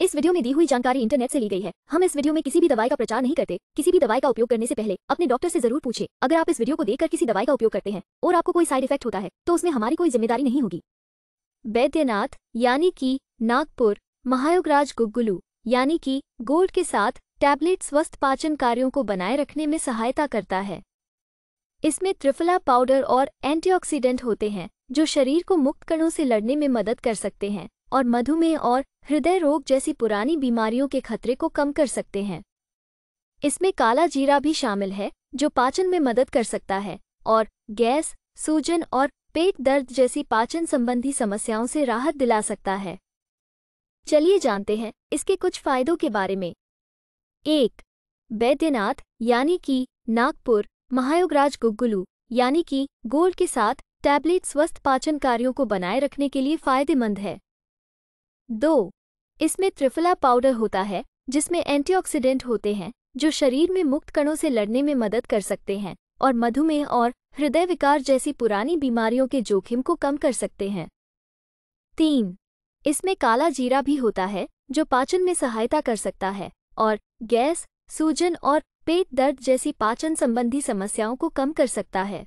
इस वीडियो में दी हुई जानकारी इंटरनेट से ली गई है हम इस वीडियो में किसी भी दवाई का प्रचार नहीं करते किसी भी दवाई का उपयोग करने से पहले अपने डॉक्टर से जरूर पूछे अगर आप इस वीडियो को देखकर किसी दवाई का उपयोग करते हैं और आपको कोई साइड इफेक्ट होता है तो उसमें हमारी कोई जिम्मेदारी नहीं होगी बैद्यनाथ यानी की नागपुर महायोगराज गुगुलू यानी की गोल्ड के साथ टैबलेट स्वस्थ पाचन कार्यों को बनाए रखने में सहायता करता है इसमें त्रिफला पाउडर और एंटीऑक्सीडेंट होते हैं जो शरीर को मुक्त कणों से लड़ने में मदद कर सकते हैं और मधुमेह और हृदय रोग जैसी पुरानी बीमारियों के खतरे को कम कर सकते हैं इसमें काला जीरा भी शामिल है जो पाचन में मदद कर सकता है और गैस सूजन और पेट दर्द जैसी पाचन संबंधी समस्याओं से राहत दिला सकता है चलिए जानते हैं इसके कुछ फायदों के बारे में एक बैद्यनाथ यानी कि नागपुर महायोगराज गुग्गुलू यानी कि गोल के साथ टैबलेट स्वस्थ पाचन कार्यों को बनाए रखने के लिए फायदेमंद है दो इसमें त्रिफला पाउडर होता है जिसमें एंटीऑक्सीडेंट होते हैं जो शरीर में मुक्त कणों से लड़ने में मदद कर सकते हैं और मधुमेह और हृदय विकार जैसी पुरानी बीमारियों के जोखिम को कम कर सकते हैं तीन इसमें काला जीरा भी होता है जो पाचन में सहायता कर सकता है और गैस सूजन और पेट दर्द जैसी पाचन संबंधी समस्याओं को कम कर सकता है